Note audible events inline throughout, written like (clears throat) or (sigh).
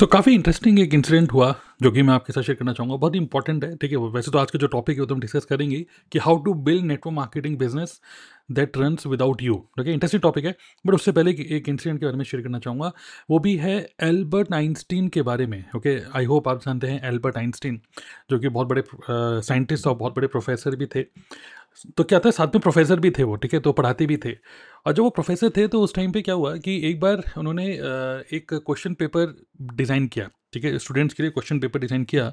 सो so, काफ़ी interesting एक incident हुआ जो कि मैं आपके साथ शेयर करना चाहूँगा बहुत ही इंपॉर्टेंट है ठीक है वैसे तो आज का जो टॉपिक है वो तो हम डिस्कस करेंगे कि how to build network marketing business that runs without you ठीक है इंटरेस्टिंग टॉपिक है बट उससे पहले एक इंसिडेंट के बारे में शेयर करना चाहूँगा वो भी है एल्बर्ट आइंस्टीन के बारे में ओके आई होप आप जानते हैं एल्बर्ट आइंस्टीन जो कि बहुत बड़े साइंटिस्ट और बहुत बड़े प्रोफेसर भी थे तो क्या था साथ में प्रोफेसर भी थे वो ठीक है तो पढ़ाते भी थे और जब वो प्रोफेसर थे तो उस टाइम पे क्या हुआ कि एक बार उन्होंने एक क्वेश्चन पेपर डिज़ाइन किया ठीक है स्टूडेंट्स के लिए क्वेश्चन पेपर डिज़ाइन किया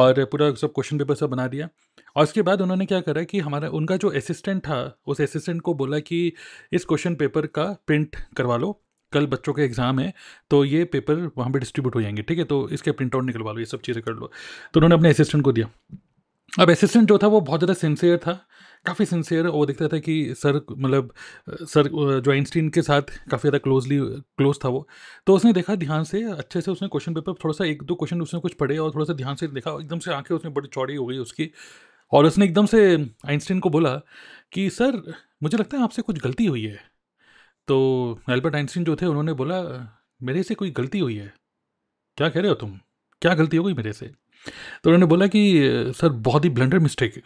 और पूरा सब क्वेश्चन पेपर सब बना दिया और उसके बाद उन्होंने क्या करा कि हमारा उनका जो असिस्टेंट था उस असिस्टेंट को बोला कि इस क्वेश्चन पेपर का प्रिंट करवा लो कल बच्चों के एग्ज़ाम है तो ये पेपर वहाँ पे डिस्ट्रीब्यूट हो जाएंगे ठीक है तो इसके प्रिंट आउट निकलवा लो ये सब चीज़ें कर लो तो उन्होंने अपने असिस्टेंट को दिया अब असिस्टेंट जो था वो बहुत ज़्यादा सिंसियर था काफ़ी सिंसियर वो दिखता था कि सर मतलब सर जो आइंस्टीन के साथ काफ़ी ज़्यादा क्लोजली क्लोज था वो तो उसने देखा ध्यान से अच्छे से उसने क्वेश्चन पेपर थोड़ा सा एक दो क्वेश्चन उसने कुछ पढ़े और थोड़ा सा ध्यान से देखा एकदम से आंखें उसने बड़ी चौड़ी हो गई उसकी और उसने एकदम से आइंस्टीन को बोला कि सर मुझे लगता है आपसे कुछ गलती हुई है तो एल्बर्ट आइंस्टीन जो थे उन्होंने बोला मेरे से कोई गलती हुई है क्या कह रहे हो तुम क्या गलती हो गई मेरे से तो उन्होंने बोला कि सर बहुत ही ब्लंडर मिस्टेक है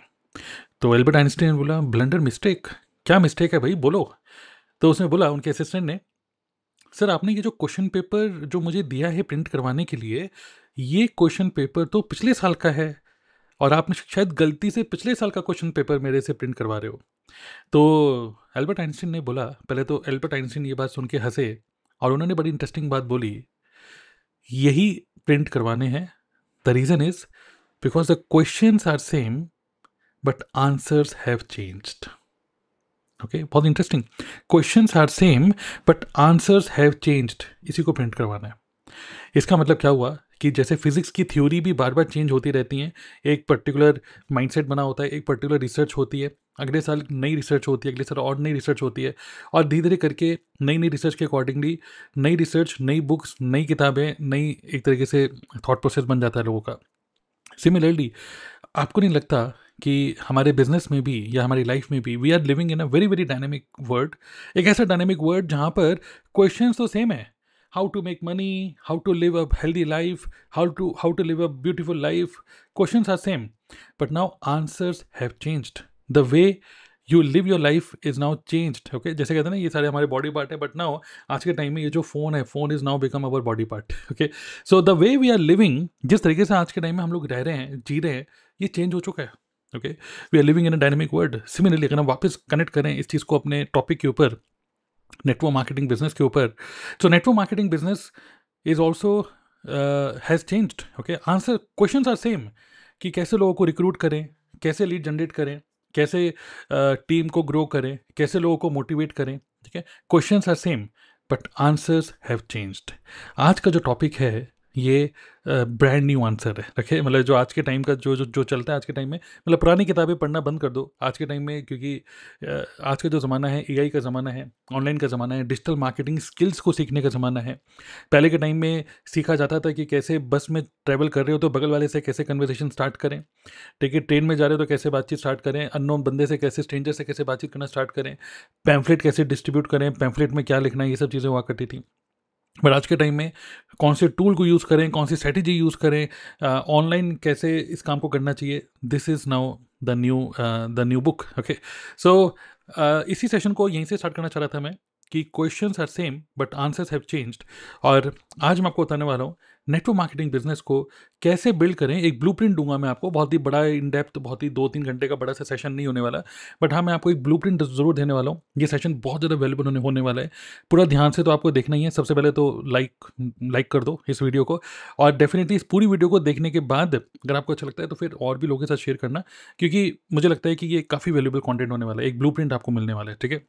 तो एल्बर्ट आइंस्टीन ने बोला ब्लंडर मिस्टेक क्या मिस्टेक है भाई बोलो तो उसने बोला उनके असिस्टेंट ने सर आपने ये जो क्वेश्चन पेपर जो मुझे दिया है प्रिंट करवाने के लिए ये क्वेश्चन पेपर तो पिछले साल का है और आपने शायद गलती से पिछले साल का क्वेश्चन पेपर मेरे से प्रिंट करवा रहे हो तो एल्बर्ट आइंस्टीन ने बोला पहले तो एल्बर्ट आइंस्टीन ये बात सुन के हंसे और उन्होंने बड़ी इंटरेस्टिंग बात बोली यही प्रिंट करवाने हैं the reason is because the question are same but answers have changed okay okay, बहुत interesting question are same but answers have changed इसी को प्रिंट करवाना है इसका मतलब क्या हुआ कि जैसे फिजिक्स की थ्योरी भी बार बार चेंज होती रहती हैं एक पर्टिकुलर माइंडसेट बना होता है एक पर्टिकुलर रिसर्च होती है अगले साल नई रिसर्च होती है अगले साल और नई रिसर्च होती है और धीरे धीरे करके नई नई रिसर्च के अकॉर्डिंगली नई रिसर्च नई बुक्स नई किताबें नई एक तरीके से थॉट प्रोसेस बन जाता है लोगों का सिमिलरली आपको नहीं लगता कि हमारे बिजनेस में भी या हमारी लाइफ में भी we are living in a very very dynamic world एक ऐसा डायनेमिक वर्ल्ड जहाँ पर क्वेश्चन तो सेम है how to make money how to live a healthy life how to how to live a beautiful life question are same but now answers have changed the way you live your life is now changed okay जैसे कहते हैं ना ये सारे हमारे body part है but now आज के टाइम में ये जो फ़ोन है phone is now become our body part okay so the way we are living जिस तरीके से आज के टाइम में हम लोग रह रहे हैं जी रहे हैं ये चेंज हो चुका है okay we are living in a dynamic world similarly अगर हम वापस कनेक्ट करें इस चीज़ को अपने टॉपिक के ऊपर नेटवर्क मार्केटिंग बिजनेस के ऊपर so network marketing business is also has changed okay answer question are same कि कैसे लोगों को रिक्रूट करें कैसे लीड जनरेट करें कैसे टीम uh, को ग्रो करें कैसे लोगों को मोटिवेट करें ठीक है question are same but answers have changed आज का जो टॉपिक है ये ब्रांड न्यू आंसर है रखे मतलब जो आज के टाइम का जो जो जो चलता है आज के टाइम में मतलब पुरानी किताबें पढ़ना बंद कर दो आज के टाइम में क्योंकि आज का जो ज़माना है एआई का ज़माना है ऑनलाइन का ज़माना है डिजिटल मार्केटिंग स्किल्स को सीखने का ज़माना है पहले के टाइम में सीखा जाता था कि कैसे बस में ट्रैवल कर रहे हो तो बगल वाले से कैसे कन्वर्सेशन स्टार्ट करें ठीक है ट्रेन में जा रहे हो तो कैसे बातचीत स्टार्ट करें अननोन बंदे से कैसे स्ट्रेंजर से कैसे बातचीत करना स्टार्ट करें पैम्फलेट कैसे डिस्ट्रीब्यूट करें पैम्फलेट में क्या लिखना ये सब चीज़ें हुआ करती थी बट आज के टाइम में कौन से टूल को यूज़ करें कौन सी स्ट्रेटेजी यूज़ करें ऑनलाइन uh, कैसे इस काम को करना चाहिए this is now the new the new book okay so इसी सेशन को यहीं से स्टार्ट करना चाह रहा था मैं कि question are same but answers have changed और आज मैं आपको बताने वाला हूँ नेटवर्क मार्केटिंग बिजनेस को कैसे बिल्ड करें एक ब्लूप्रिंट दूंगा मैं आपको बहुत ही बड़ा इन डेप्थ बहुत ही दो तीन घंटे का बड़ा सा सेशन नहीं होने वाला बट हाँ मैं आपको एक ब्लू ज़रूर देने वाला हूँ ये सेशन बहुत ज़्यादा वैल्यूबल होने होने वाला है पूरा ध्यान से तो आपको देखना ही है सबसे पहले तो लाइक लाइक कर दो इस वीडियो को और डेफिनेटली इस पूरी वीडियो को देखने के बाद अगर आपको अच्छा लगता है तो फिर और भी लोगों के साथ शेयर करना क्योंकि मुझे लगता है कि ये काफ़ी वैल्यूबल कॉन्टेंट होने वाला है एक ब्लू आपको मिलने वाला है ठीक है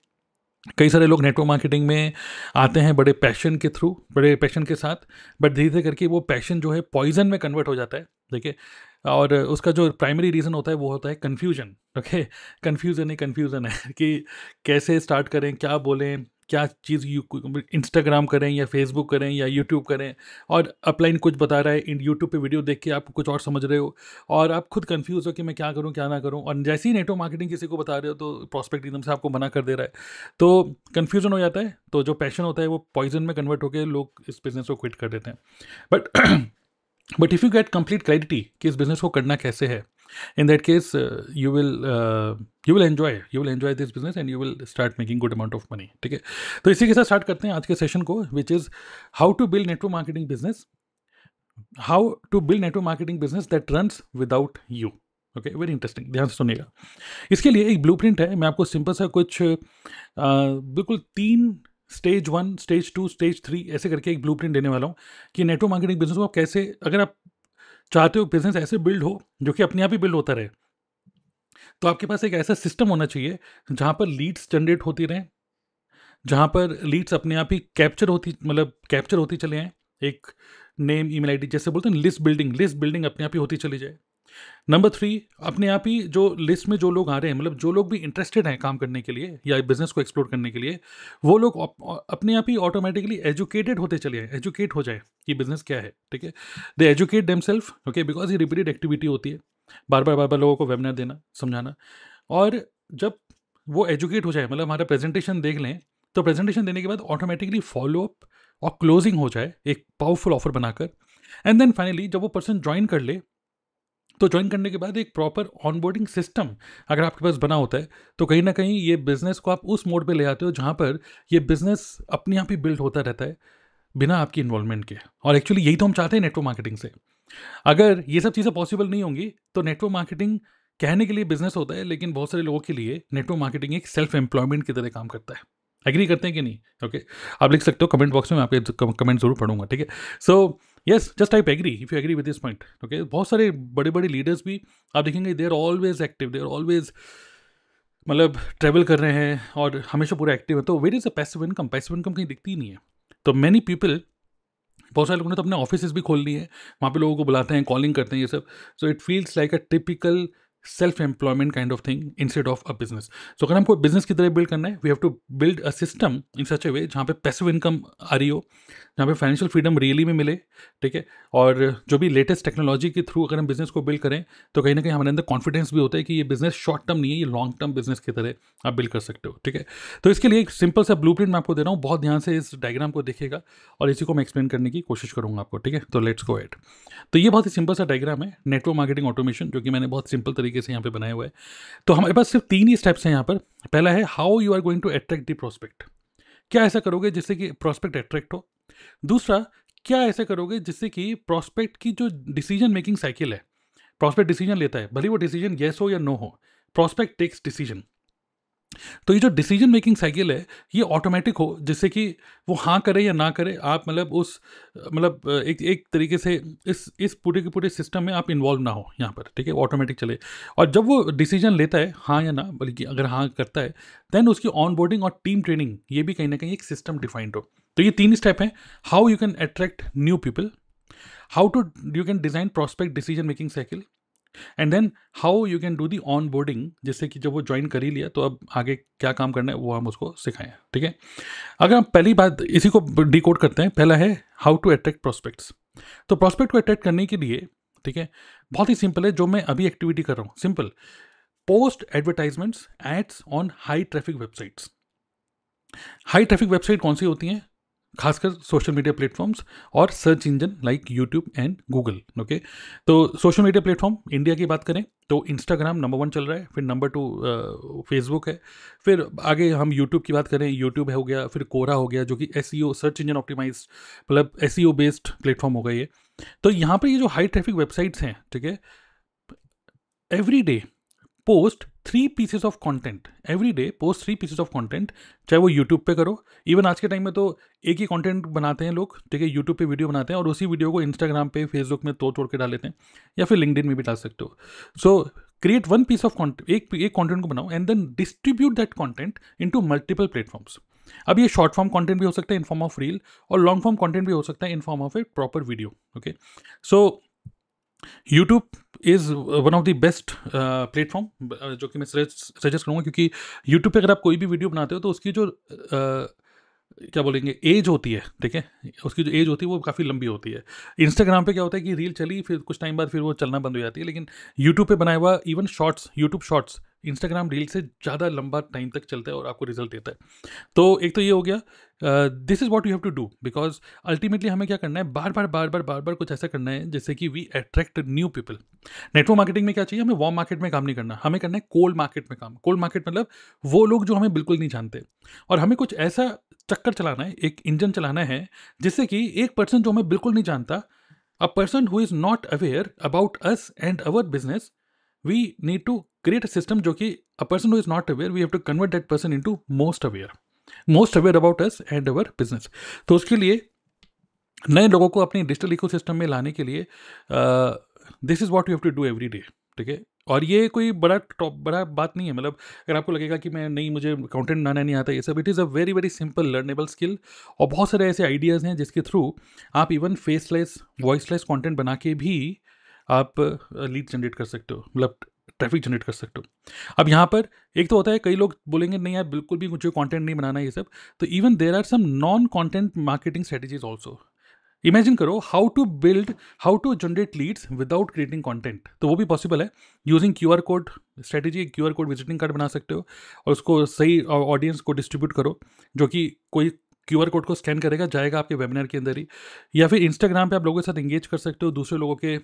कई सारे लोग नेटवर्क मार्केटिंग में आते हैं बड़े पैशन के थ्रू बड़े पैशन के साथ बट धीरे धीरे करके वो पैशन जो है पॉइजन में कन्वर्ट हो जाता है देखिए और उसका जो प्राइमरी रीज़न होता है वो होता है कन्फ्यूजन ओके कन्फ्यूज़न ही कन्फ्यूज़न है कि कैसे स्टार्ट करें क्या बोलें क्या चीज़ यू इंस्टाग्राम मतलब करें या फेसबुक करें या यूट्यूब करें और अपलाइन कुछ बता रहा है यूट्यूब पे वीडियो देख के आप कुछ और समझ रहे हो और आप खुद कंफ्यूज हो कि मैं क्या करूं क्या ना करूं और जैसे ही नेटवर्क मार्केटिंग किसी को बता रहे हो तो प्रॉस्पेक्ट एकदम से आपको मना कर दे रहा है तो कन्फ्यूजन हो जाता है तो जो पैशन होता है वो पॉइजन में कन्वर्ट होकर लोग इस बिज़नेस को क्विट कर देते हैं but but if you get complete clarity कि इस बिज़नेस को करना कैसे है in that case uh, you will uh, you will enjoy you will enjoy this business and you will start making good amount of money ठीक है तो इसी के साथ स्टार्ट करते हैं आज के सेशन को which is how to build network marketing business how to build network marketing business that runs without you okay very interesting ध्यान से सुनिएगा इसके लिए एक ब्लू है मैं आपको सिंपल सा कुछ आ, uh, बिल्कुल तीन stage one stage two stage three ऐसे करके एक ब्लू देने वाला हूँ कि नेटवर्क मार्केटिंग बिजनेस को आप कैसे अगर आप चाहते हो बिजनेस ऐसे बिल्ड हो जो कि अपने आप ही बिल्ड होता रहे तो आपके पास एक ऐसा सिस्टम होना चाहिए जहाँ पर लीड्स जनरेट होती रहें जहाँ पर लीड्स अपने आप ही कैप्चर होती मतलब कैप्चर होती चले जाएँ एक नेम ईमेल आईडी जैसे बोलते हैं लिस्ट बिल्डिंग लिस्ट बिल्डिंग अपने आप ही होती चली जाए नंबर थ्री अपने आप ही जो लिस्ट में जो लोग आ रहे हैं मतलब जो लोग भी इंटरेस्टेड हैं काम करने के लिए या बिजनेस को एक्सप्लोर करने के लिए वो लोग अपने आप ही ऑटोमेटिकली एजुकेटेड होते चले जाए एजुकेट हो जाए कि बिजनेस क्या है ठीक है they educate them self okay because ये रिपीटेड एक्टिविटी होती है बार बार बार बार लोगों को वेबिनार देना समझाना और जब वो एजुकेट हो जाए मतलब हमारा प्रेजेंटेशन देख लें तो प्रेजेंटेशन देने के बाद ऑटोमेटिकली फॉलो अप और क्लोजिंग हो जाए एक पावरफुल ऑफर बनाकर एंड देन फाइनली जब वो पर्सन ज्वाइन कर ले तो ज्वाइन करने के बाद एक प्रॉपर ऑनबोर्डिंग सिस्टम अगर आपके पास बना होता है तो कहीं ना कहीं ये बिज़नेस को आप उस मोड पे ले आते हो जहाँ पर ये बिज़नेस अपने आप ही बिल्ड होता रहता है बिना आपकी इन्वॉल्वमेंट के और एक्चुअली यही तो हम चाहते हैं नेटवर्क मार्केटिंग से अगर ये सब चीज़ें पॉसिबल नहीं होंगी तो नेटवर्क मार्केटिंग कहने के लिए बिजनेस होता है लेकिन बहुत सारे लोगों के लिए नेटवर्क मार्केटिंग एक सेल्फ एम्प्लॉयमेंट की तरह काम करता है एग्री करते हैं कि नहीं ओके okay? आप लिख सकते हो कमेंट बॉक्स में मैं आपके कमेंट ज़रूर पढ़ूंगा ठीक है so so, yes just I agree if you agree with this point okay बहुत सारे बड़े बड़े लीडर्स भी आप देखेंगे they are always active they are always मतलब ट्रैवल कर रहे हैं और हमेशा पूरा एक्टिव है तो where is a passive income passive income कहीं दिखती ही नहीं है तो मैनी पीपल बहुत सारे लोगों ने तो अपने ऑफिस भी खोल लिए हैं वहाँ पे लोगों को बुलाते हैं कॉलिंग करते हैं ये सब so it feels like a typical self employment kind of thing instead of a business so अगर हमको बिजनेस की तरह बिल्ड करना है we have to build a system in such a way जहाँ पे पैसिव इनकम आ रही हो जहाँ पे फाइनेंशियल फ्रीडम रियली में मिले ठीक है और जो भी लेटेस्ट टेक्नोलॉजी के थ्रू अगर हम बिज़नेस को बिल्ड करें तो कहीं ना कहीं हमारे अंदर कॉन्फिडेंस भी होता है कि ये बिज़नेस शॉर्ट टर्म नहीं है ये लॉन्ग टर्म बिज़नेस की तरह आप बिल्ड कर सकते हो ठीक है तो इसके लिए एक सिंपल सा ब्लू मैं आपको दे रहा हूँ बहुत ध्यान से इस डायग्राम को देखेगा और इसी को मैं एक्सप्लेन करने की कोशिश करूँगा आपको ठीक है तो लेट्स गो एट तो ये बहुत ही सिंपल सा डायग्राम है नेटवर्क मार्केटिंग ऑटोमेशन जो कि मैंने बहुत सिंपल तरीके से यहाँ पे बनाया हुआ है तो हमारे पास सिर्फ तीन ही स्टेप्स हैं यहाँ पर पहला है how you are going to attract the prospect क्या ऐसा करोगे जिससे कि प्रोस्पेक्ट अट्रैक्ट हो दूसरा क्या ऐसा करोगे जिससे कि प्रॉस्पेक्ट की जो डिसीजन मेकिंग साइकिल है प्रॉस्पेक्ट डिसीजन लेता है भले वो डिसीजन येस हो या नो हो प्रॉस्पेक्ट टेक्स डिसीजन तो ये जो डिसीजन मेकिंग साइकिल है ये ऑटोमेटिक हो जिससे कि वो हाँ करे या ना करे आप मतलब उस मतलब एक एक तरीके से इस इस पूरे के पूरे सिस्टम में आप इन्वॉल्व ना हो यहाँ पर ठीक है ऑटोमेटिक चले और जब वो डिसीजन लेता है हाँ या ना बल्कि अगर हाँ करता है देन उसकी ऑन और टीम ट्रेनिंग ये भी कहीं ना कहीं एक सिस्टम डिफाइंड हो तो ये तीन स्टेप हैं how you can attract new people how to you can design prospect decision making cycle and then how you can do the onboarding जैसे कि जब वो ज्वाइन कर ही लिया तो अब आगे क्या काम करना है वो हम उसको सिखाएं ठीक है अगर हम पहली बात इसी को डिकोड करते हैं पहला है हाउ टू अट्रैक्ट प्रोस्पेक्ट्स तो प्रोस्पेक्ट को अट्रैक्ट करने के लिए ठीक है बहुत ही सिंपल है जो मैं अभी एक्टिविटी कर रहा हूँ simple post advertisements ads on high traffic websites high traffic website कौन सी होती हैं खासकर सोशल मीडिया प्लेटफॉर्म्स और search engine like YouTube and Google okay तो सोशल मीडिया प्लेटफॉर्म इंडिया की बात करें तो इंस्टाग्राम नंबर वन चल रहा है फिर नंबर टू फेसबुक है फिर आगे हम यूट्यूब की बात करें यूट्यूब है हो गया फिर कोरा हो गया जो कि एस सर्च इंजन ऑप्टिमाइज मतलब एस बेस्ड प्लेटफॉर्म हो गया ये तो यहाँ पर ये जो हाई ट्रैफिक वेबसाइट्स हैं ठीक है every day post three pieces of content every day post three pieces of content चाहे वो यूट्यूब पे करो इवन आज के टाइम में तो एक ही कंटेंट बनाते हैं लोग ठीक है यूट्यूब पे वीडियो बनाते हैं और उसी वीडियो को इंस्टाग्राम पे फेसबुक में तोड़ तोड़ के डाल लेते हैं या फिर लिंकड में भी डाल सकते हो so create one piece of content एक एक कॉन्टेंट को बनाओ and then distribute that content in to multiple platforms अब ये शॉर्ट फॉर्म कॉन्टेंट भी हो सकता है इन फॉर्म ऑफ रील और लॉन्ग फॉर्म कॉन्टेंट भी हो सकता है in form of a proper video okay so YouTube is one of the best platform जो कि मैं सजेस्ट करूँगा क्योंकि यूट्यूब पर अगर आप कोई भी वीडियो बनाते हो तो उसकी जो uh, क्या बोलेंगे एज होती है ठीक है उसकी जो एज होती है वो काफ़ी लंबी होती है इंस्टाग्राम पे क्या होता है कि रील चली फिर कुछ टाइम बाद फिर वो चलना बंद हो जाती है लेकिन यूट्यूब पे बनाया हुआ even shorts YouTube shorts Instagram reel से ज़्यादा लंबा टाइम तक चलता है और आपको रिजल्ट देता है तो एक तो ये हो गया this is what you have to do because ultimately हमें क्या करना है बार बार बार बार बार बार कुछ ऐसा करना है जैसे कि we attract new people network marketing में क्या चाहिए हमें वॉम मार्केट में काम नहीं करना हमें करना है कोल्ड मार्केट में काम कोल्ड मार्केट मतलब वो लोग जो हमें बिल्कुल नहीं जानते और हमें कुछ ऐसा चक्कर चलाना है एक इंजन चलाना है जिससे कि एक पर्सन जो हमें बिल्कुल नहीं जानता a person who is not aware about us and our business we need to create a system jo ki a person who is not aware, we have to convert that person into most aware. Most aware about us and our business तो उसके लिए नए लोगों को अपने digital ecosystem में लाने के लिए this is what you have to do every day ठीक है और ये कोई बड़ा टॉप बड़ा बात नहीं है मतलब अगर आपको लगेगा कि मैं नहीं मुझे अकाउंटेंट बनाना नहीं आता ये सब it is a very very simple learnable skill और बहुत सारे ऐसे आइडियाज़ हैं जिसके थ्रू आप इवन फेसलेस वॉइसलेस कंटेंट बना के भी आप लीड जनरेट कर सकते हो मतलब ट्रैफिक जनरेट कर सकते हो अब यहाँ पर एक तो होता है कई लोग बोलेंगे नहीं यार बिल्कुल भी मुझे कॉन्टेंट नहीं बनाना ये सब तो even there are some non content marketing strategies also imagine करो how to build how to generate leads without creating content तो वो भी पॉसिबल है using Q R code strategy Q R code visiting card बना सकते हो और उसको सही ऑडियंस को डिस्ट्रीब्यूट करो जो कि कोई क्यू आर कोड को स्कैन करेगा जाएगा आपके वेबिनार के अंदर ही या फिर इंस्टाग्राम पे आप लोगों के साथ एंगेज कर सकते हो दूसरे लोगों के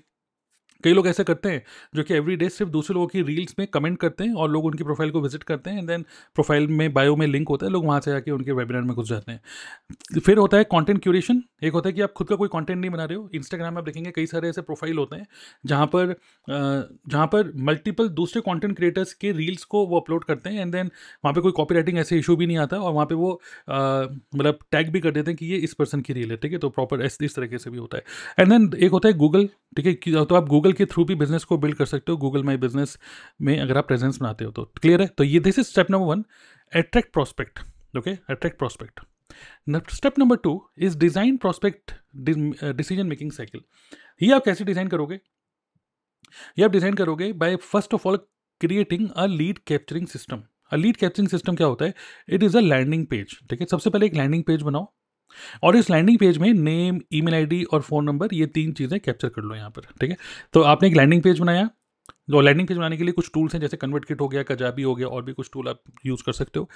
कई लोग ऐसा करते हैं जो कि एवरी डे सिर्फ दूसरे लोगों की रील्स में कमेंट करते हैं और लोग उनकी प्रोफाइल को विजिट करते हैं एंड देन प्रोफाइल में बायो में लिंक होता है लोग वहाँ से जाकर उनके वेबिनार में घुस जाते हैं फिर होता है कॉन्टेंट क्यूरेशन एक होता है कि आप खुद का कोई कॉन्टेंट नहीं बना रहे हो इंस्टाग्राम में आप देखेंगे कई सारे ऐसे प्रोफाइल होते हैं जहाँ पर जहाँ पर मल्टीपल दूसरे कॉन्टेंट क्रिएटर्स के रील्स को वो अपलोड करते हैं एंड देन वहाँ पर कोई कॉपी राइटिंग ऐसे इशू भी नहीं आता और वहाँ पर वो मतलब टैग भी कर देते हैं कि ये इस पर्सन की रील है ठीक है तो प्रॉपर इस तरीके से भी होता है एंड देन एक होता है गूगल ठीक है तो आप गूगल के थ्रू भी बिजनेस को बिल्ड कर सकते हो गूगल माई बिजनेस में अगर आप प्रेजेंस बनाते हो तो क्लियर है तो ये this is step number one attract prospect okay attract prospect step number two is design prospect decision making cycle ये आप कैसे डिज़ाइन करोगे ये आप डिज़ाइन करोगे by first of all creating a lead capturing system a lead capturing system क्या होता है it is a landing page ठीक है सबसे पहले एक लैंडिंग पेज बनाओ और इस लैंडिंग पेज में नेम ईमेल आईडी और फ़ोन नंबर ये तीन चीज़ें कैप्चर कर लो यहाँ पर ठीक है तो आपने एक लैंडिंग पेज बनाया जो लैंडिंग पेज बनाने के लिए कुछ टूल्स हैं जैसे कन्वर्ट किट हो गया कजाबी हो गया और भी कुछ टूल आप यूज़ कर सकते हो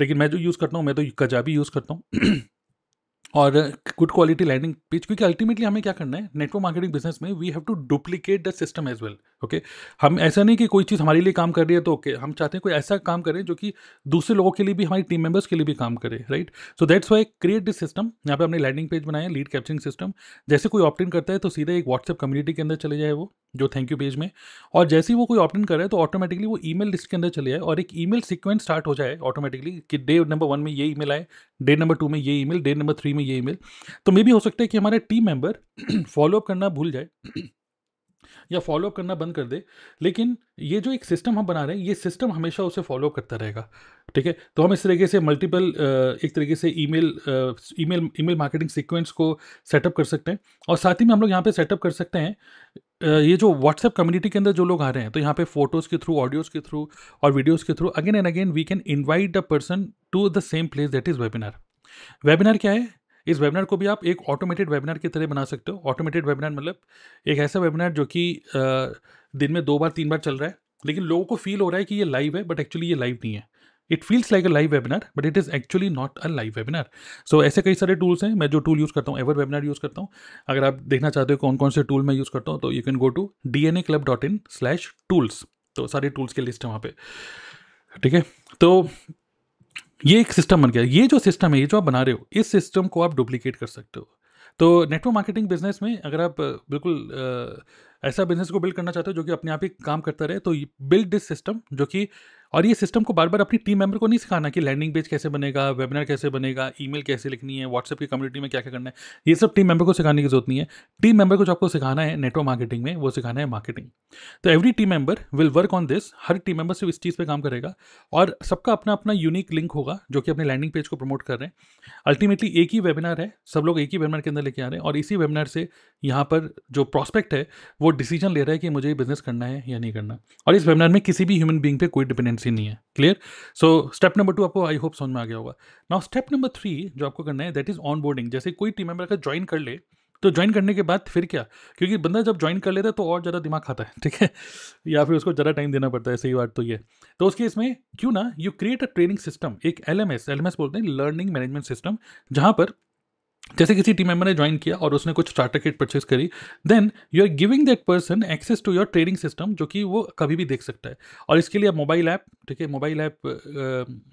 लेकिन मैं जो यूज़ करता हूँ मैं तो कजाबी यूज़ करता हूँ (clears throat) और गुड क्वालिटी लैंडिंग पेज क्योंकि अल्टीमेटली हमें क्या करना है नेटवर्क मार्केटिंग बिजनेस में we have to duplicate the system as well okay हम ऐसा नहीं कि कोई चीज़ हमारे लिए काम कर रही है तो ओके हम चाहते हैं कोई ऐसा काम करें जो कि दूसरे लोगों के लिए भी हमारी टीम मेंबर्स के लिए भी काम करे right so that's why create this system यहाँ पे हमने लैंडिंग पेज बनाया लीड कैप्चरिंग सिस्टम जैसे कोई ऑप्टिन करता है तो सीधे एक व्हाट्सएप कम्युनिटी के अंदर चले जाए वो जो थैंक यू पेज में और जैसे ही वो कोई ऑप्टिन करे तो ऑटोमेटिकली वो ईमेल लिस्ट के अंदर चले जाए और एक ईमेल सीक्वेंस स्टार्ट हो जाए ऑटोमेटिकली कि डे नंबर वन में ये ईमेल आए डे नंबर टू में ये ईमेल डे नंबर थ्री में ये ईमेल तो मे भी हो सकता है कि हमारा टीम मेंबर फॉलोअप करना भूल जाए या फॉलो करना बंद कर दे लेकिन ये जो एक सिस्टम हम बना रहे हैं ये सिस्टम हमेशा उसे फॉलो करता रहेगा ठीक है तो हम इस तरीके से मल्टीपल एक तरीके से email email email marketing sequence को सेटअप कर सकते हैं और साथ ही में हम लोग यहाँ पे सेटअप कर सकते हैं ये जो व्हाट्सएप कम्युनिटी के अंदर जो लोग आ रहे हैं तो यहाँ पे फोटोज़ के थ्रू ऑडियोज़ के थ्रू और वीडियोज़ के through again and again we can invite the person to the same place that is webinar webinar क्या है इस वेबिनार को भी आप एक ऑटोमेटेड वेबिनार की तरह बना सकते हो ऑटोमेटेड वेबिनार मतलब एक ऐसा वेबिनार जो कि दिन में दो बार तीन बार चल रहा है लेकिन लोगों को फील हो रहा है कि ये लाइव है बट एक्चुअली ये लाइव नहीं है it feels like a live webinar but it is actually not a live webinar so ऐसे कई सारे टूल्स हैं मैं जो टूल यूज़ करता हूँ एवर वेबिनार यूज़ करता हूँ अगर आप देखना चाहते हो कौन कौन से टूल मैं यूज़ करता हूँ तो you can go to D N A club dot in slash tools तो सारे टूल्स की लिस्ट है वहाँ पर ठीक है तो ये एक सिस्टम बन गया ये जो सिस्टम है ये जो आप बना रहे हो इस सिस्टम को आप डुप्लीकेट कर सकते हो तो नेटवर्क मार्केटिंग बिजनेस में अगर आप बिल्कुल ऐसा बिजनेस को बिल्ड करना चाहते हो जो कि अपने आप ही काम करता रहे तो बिल्ड दिस सिस्टम जो कि और ये सिस्टम को बार बार अपनी टीम मेंबर को नहीं सिखाना कि लैंडिंग पेज कैसे बनेगा वेबिनार कैसे बनेगा ईमेल कैसे लिखनी है व्हाट्सएप की कम्युनिटी में क्या क्या करना है ये सब टीम मेंबर को सिखाने की जरूरत नहीं है टीम मेंबर को जो आपको सिखाना है नेटवर्क मार्केटिंग में वो सिखाना है मार्केटिंग तो every team member will work on this हर टीम मेंबर सिर्फ इस चीज़ पर काम करेगा और सबका अपना अपना यूनिक लिंक होगा जो कि अपने लैंडिंग पेज को प्रमोट कर रहे हैं अल्टीमेटली एक ही वेबिनार है सब लोग एक ही वेबिनार के अंदर लेके आ रहे हैं और इसी वेबिनार से यहाँ पर जो प्रॉस्पेक्ट है वो डिसीजन ले रहा है कि मुझे बिजनेस करना है या नहीं करना और इस वेबिनार में किसी भी ह्यूमन बींग पे कोई डिपेंडेंसी ही नहीं है clear so step number two आपको आई होप समझ में आ गया होगा नाउ स्टेप नंबर थ्री जो आपको करना है दैट इज ऑन बोर्डिंग जैसे कोई टीम मेंबर अगर ज्वाइन कर ले तो ज्वाइन करने के बाद फिर क्या क्योंकि बंदा जब ज्वाइन कर लेता है तो और ज़्यादा दिमाग खाता है ठीक है (laughs) या फिर उसको ज़्यादा टाइम देना पड़ता है सही बात तो ये तो उस केस में क्यों ना you create a training system एक L M S L M S बोलते हैं लर्निंग मैनेजमेंट सिस्टम जहाँ पर जैसे किसी टीम मेंबर ने ज्वाइन किया और उसने कुछ स्टार्टर किट परचेज करी then you are giving that person access to your trading system जो कि वो कभी भी देख सकता है और इसके लिए आप मोबाइल ऐप ठीक है मोबाइल ऐप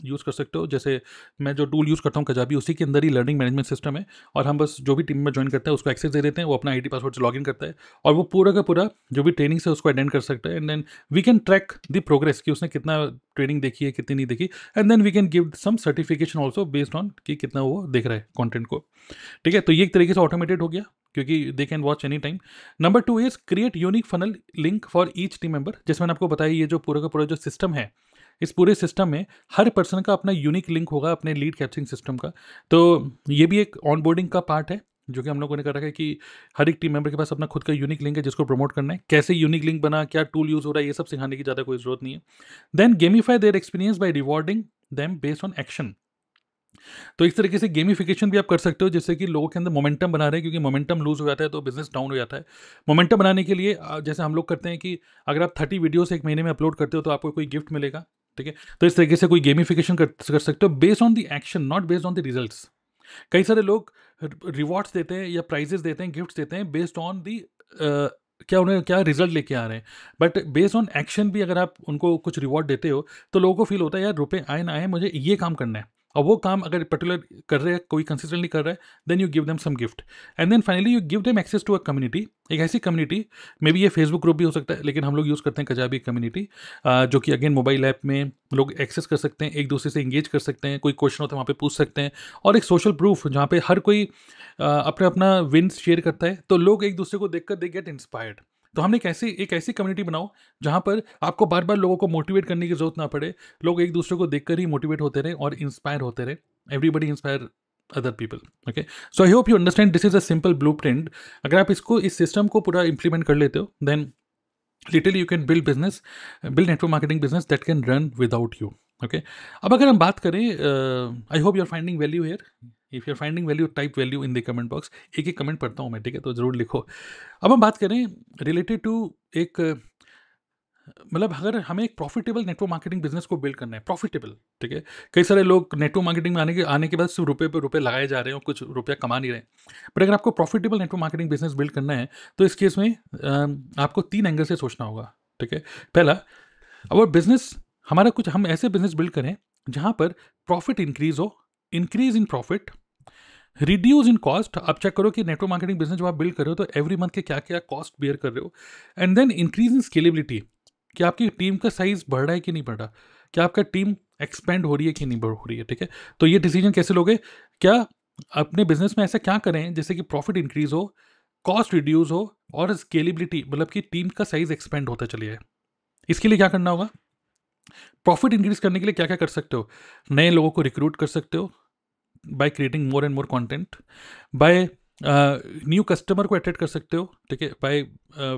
यूज़ कर सकते हो जैसे मैं जो टूल यूज़ करता हूँ कजाबी उसी के अंदर ही लर्निंग मैनेजमेंट सिस्टम है और हम बस जो भी टीम में ज्वाइन करते हैं उसको एक्सेस दे देते हैं वो अपना आई पासवर्ड से लॉग इन करता है और वो पूरा का पूरा जो भी ट्रेनिंग्स है उसको अटेंड कर सकता है and then we can track the progress कि उसने कितना ट्रेनिंग देखी है कितनी नहीं देखी and then we can give some certification also based on कि कितना वो देख रहा है कॉन्टेंट को ठीक है तो ये एक तरीके से ऑटोमेटेड हो गया क्योंकि they can watch any time number two is create unique funnel link for each team member जैसे मैंने आपको बताया ये जो पूरा का पूरा जो सिस्टम है इस पूरे सिस्टम में हर पर्सन का अपना यूनिक लिंक होगा अपने लीड कैप्चरिंग सिस्टम का तो ये भी एक ऑनबोर्डिंग का पार्ट है जो कि हम लोगों ने कर रखा है कि हर एक टीम मेंबर के पास अपना खुद का यूनिक लिंक है जिसको प्रमोट करना है कैसे यूनिक लिंक बना क्या टूल यूज़ हो रहा है ये सब सिखाने की ज़्यादा कोई ज़रूरत नहीं है then gamify their experience by rewarding them based on action तो इस तरीके से गेमिफिकेशन भी आप कर सकते हो जिससे कि लोगों के अंदर मोमेंटम बना रहे हैं क्योंकि मोमेंटम लूज हो जाता है तो बिजनेस डाउन हो जाता है मोमेंटम बनाने के लिए जैसे हम लोग करते हैं कि अगर आप थर्टी वीडियोस एक महीने में अपलोड करते हो तो आपको कोई गिफ्ट मिलेगा ठीक है तो इस तरीके से कोई गेमिफिकेशन कर, कर सकते हो based on the action not based on the result कई सारे लोग रिवॉर्ड्स देते हैं या प्राइजेस देते हैं गिफ्ट्स देते हैं बेस्ड ऑन दी क्या उन्हें क्या रिजल्ट लेके आ रहे हैं बट बेस्ड ऑन एक्शन भी अगर आप उनको कुछ रिवॉर्ड देते हो तो लोगों को फील होता है यार रुपये आए ना आए मुझे ये काम करना है और वो काम अगर पर्टिकुलर कर रहे हैं कोई कंसिस्टेंट नहीं कर रहा है then you give them some gift and then finally you give them access to a community एक ऐसी कम्युनिटी मे बी ये फेसबुक ग्रुप भी हो सकता है लेकिन हम लोग यूज़ करते हैं कजाबी कम्युनिटी जो कि अगेन मोबाइल ऐप में लोग एक्सेस कर सकते हैं एक दूसरे से इंगेज कर सकते हैं कोई क्वेश्चन होता है वहाँ पर पूछ सकते हैं और एक सोशल प्रूफ जहाँ पर हर कोई अपना अपना विन्स शेयर करता है तो लोग एक दूसरे को कर दे गेट इंस्पायर्ड तो हमने कैसे एक ऐसी कम्युनिटी बनाओ जहाँ पर आपको बार बार लोगों को मोटिवेट करने की जरूरत ना पड़े लोग एक दूसरे को देखकर ही मोटिवेट होते रहे और इंस्पायर होते रहे everybody inspire other people okay so I hope you understand this is a simple blueprint अगर आप इसको इस सिस्टम को पूरा इंप्लीमेंट कर लेते हो then little you can build business build network marketing business that can run without you okay अब अगर हम बात करें I hope you are finding value here if you are finding value type value in the comment box एक एक comment पढ़ता हूँ मैं ठीक है तो ज़रूर लिखो अब हम बात करें रिलेटेड टू एक मतलब अगर हमें एक प्रॉफिटेबल नेटवर्क मार्केटिंग बिजनेस को बिल्ड करना है प्रॉफिटेबल ठीक है कई सारे लोग नेटवर्क मार्केटिंग में आने के आने के बाद सिर्फ रुपये पर रुपये लगाए जा रहे हैं और कुछ रुपया कमा नहीं रहे बट अगर आपको profitable network marketing business build करना है तो इस केस में आपको तीन एंगल से सोचना होगा ठीक है पहला अब बिजनेस हमारा कुछ हम ऐसे बिजनेस बिल्ड करें जहाँ पर प्रॉफिट इंक्रीज हो increase in profit reduce in cost आप चेक करो कि नेटवर्क मार्केटिंग बिजनेस जो आप बिल्ड कर रहे हो तो एवरी मंथ के क्या क्या कॉस्ट बेयर कर रहे हो and then increase in scalability कि आपकी टीम का साइज बढ़ रहा है कि नहीं बढ़ रहा क्या आपका टीम एक्सपेंड हो रही है कि नहीं बढ़ हो रही है ठीक है तो ये डिसीजन कैसे लोगे क्या अपने बिजनेस में ऐसा क्या करें जैसे कि प्रॉफिट इंक्रीज हो कॉस्ट रिड्यूस हो और स्केलेबिलिटी मतलब कि टीम का साइज एक्सपेंड होता चले जाए इसके लिए क्या करना होगा प्रॉफिट इंक्रीज करने के लिए क्या क्या कर सकते हो नए लोगों को रिक्रूट कर सकते हो by creating more and more content by new customer को अट्रैक्ट कर सकते हो ठीक है by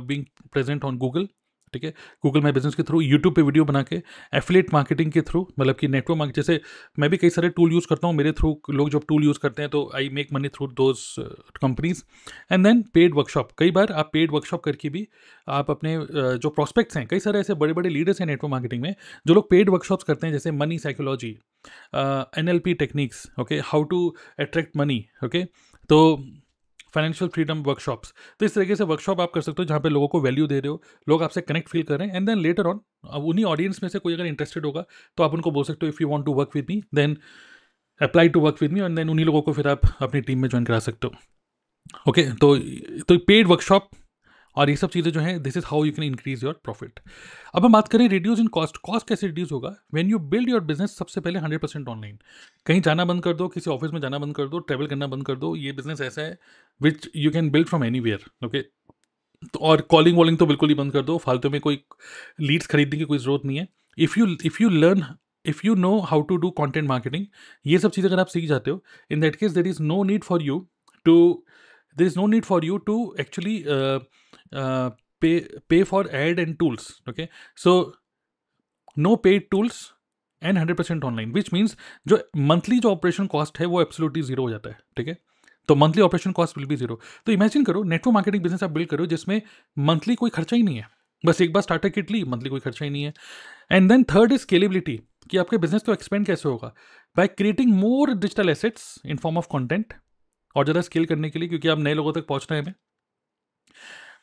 being present on Google ठीक है गूगल माई बिजनेस के थ्रू यूट्यूब पे वीडियो बना के एफिलेट मार्केटिंग के थ्रू मतलब कि नेटवर्क मार्केट जैसे मैं भी कई सारे टूल यूज़ करता हूँ मेरे थ्रू लोग जब टूल यूज़ करते हैं तो I make money through those companies and then paid workshop कई बार आप पेड वर्कशॉप करके भी आप अपने uh, जो प्रोस्पेक्ट्स हैं कई सारे ऐसे बड़े बड़े लीडर्स हैं नेटवर्क मार्केटिंग में जो लोग पेड वर्कशॉप्स करते हैं जैसे money psychology N L P techniques okay how to attract money okay तो फाइनेंशियल फ्रीडम वर्कशॉप्स तो इस तरीके से वर्कशॉप आप कर सकते हो जहाँ पे लोगों को वैल्यू दे रहे हो लोग आपसे कनेक्ट फील कर रहे हैं एंड देन लेटर ऑन अब उन्हीं ऑडियंस में से कोई अगर इंटरेस्टेड होगा तो आप उनको बोल सकते हो if you want to work with me then apply to work with me and then उन्हीं लोगों को फिर आप अपनी टीम में ज्वाइन करा सकते हो ओके okay, तो तो पेड वर्कशॉप और ये सब चीज़ें जो हैं this is how you can increase your profit अब हम बात करें रिड्यूस इन कॉस्ट कॉस्ट कैसे रिड्यूस होगा when you build your business सबसे पहले हंड्रेड परसेंट ऑनलाइन कहीं जाना बंद कर दो किसी ऑफिस में जाना बंद कर दो ट्रैवल करना बंद कर दो ये बिजनेस ऐसा है which you can build from anywhere okay तो और कॉलिंग वॉलिंग तो बिल्कुल ही बंद कर दो फालतू में कोई लीड्स खरीदने की कोई ज़रूरत नहीं है if you if you learn if you know how to do content marketing ये सब चीज़ें अगर आप सीख जाते हो in that case there is no need for you to there is no need for you to actually pay pay for ad and tools okay so no paid tools and hundred percent online which means जो monthly जो operation cost है वो absolutely zero हो जाता है ठीक है तो मंथली ऑपरेशन कॉस्ट विल भी जीरो तो इमेजिन करो नेटवर्क मार्केटिंग बिजनेस आप बिल्ड करो जिसमें मंथली कोई खर्चा ही नहीं है बस एक बार स्टार्टर किट ली मंथली कोई खर्चा ही नहीं है and then third is scalability कि आपके बिजनेस को एक्सपेंड कैसे होगा by creating more digital assets in form of content और ज़्यादा स्केल करने के लिए क्योंकि आप नए लोगों तक पहुँचना है हमें